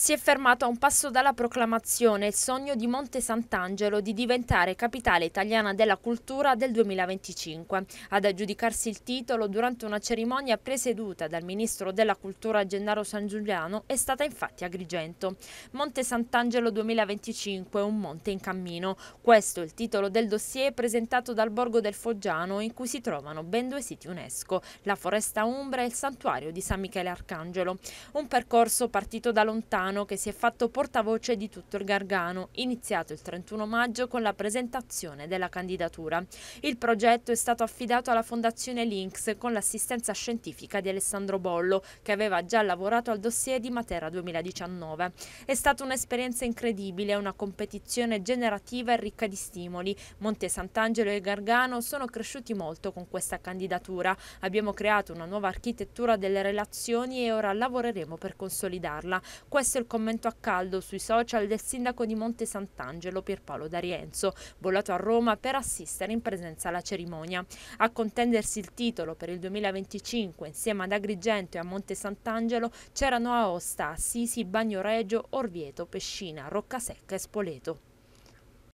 Si è fermato a un passo dalla proclamazione il sogno di Monte Sant'Angelo di diventare capitale italiana della cultura del 2025. Ad aggiudicarsi il titolo durante una cerimonia presieduta dal ministro della cultura Gennaro San Giuliano è stata infatti Agrigento. Monte Sant'Angelo 2025 è un monte in cammino. Questo è il titolo del dossier presentato dal Borgo del Foggiano in cui si trovano ben due siti UNESCO, la Foresta Umbra e il Santuario di San Michele Arcangelo. Un percorso partito da lontano Milano che si è fatto portavoce di tutto il Gargano, iniziato il 31 maggio con la presentazione della candidatura. Il progetto è stato affidato alla Fondazione Links con l'assistenza scientifica di Alessandro Bollo che aveva già lavorato al dossier di Matera 2019. È stata un'esperienza incredibile, una competizione generativa e ricca di stimoli. Monte Sant'Angelo e Gargano sono cresciuti molto con questa candidatura. Abbiamo creato una nuova architettura delle relazioni e ora lavoreremo per consolidarla. Questo il commento a caldo sui social del sindaco di Monte Sant'Angelo Pierpaolo D'Arienzo, volato a Roma per assistere in presenza alla cerimonia. A contendersi il titolo per il 2025 insieme ad Agrigento e a Monte Sant'Angelo c'erano Aosta, Assisi, Bagnoregio, Orvieto, Pescina, Roccasecca e Spoleto.